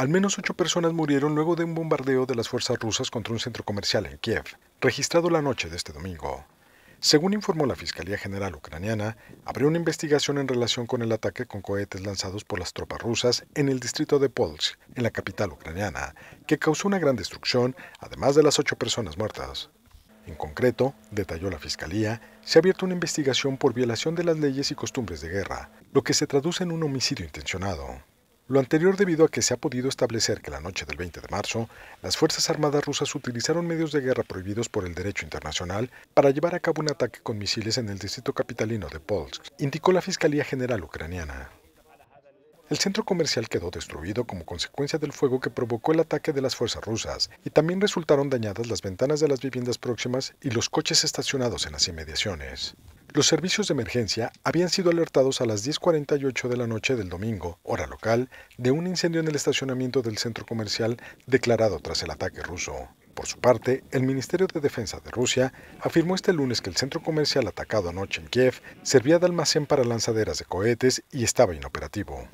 Al menos ocho personas murieron luego de un bombardeo de las fuerzas rusas contra un centro comercial en Kiev, registrado la noche de este domingo. Según informó la Fiscalía General Ucraniana, abrió una investigación en relación con el ataque con cohetes lanzados por las tropas rusas en el distrito de Polsk, en la capital ucraniana, que causó una gran destrucción, además de las ocho personas muertas. En concreto, detalló la Fiscalía, se ha abierto una investigación por violación de las leyes y costumbres de guerra, lo que se traduce en un homicidio intencionado. Lo anterior debido a que se ha podido establecer que la noche del 20 de marzo, las Fuerzas Armadas rusas utilizaron medios de guerra prohibidos por el derecho internacional para llevar a cabo un ataque con misiles en el distrito capitalino de Polsk, indicó la Fiscalía General Ucraniana. El centro comercial quedó destruido como consecuencia del fuego que provocó el ataque de las fuerzas rusas y también resultaron dañadas las ventanas de las viviendas próximas y los coches estacionados en las inmediaciones. Los servicios de emergencia habían sido alertados a las 10.48 de la noche del domingo, hora local, de un incendio en el estacionamiento del centro comercial declarado tras el ataque ruso. Por su parte, el Ministerio de Defensa de Rusia afirmó este lunes que el centro comercial atacado anoche en Kiev servía de almacén para lanzaderas de cohetes y estaba inoperativo.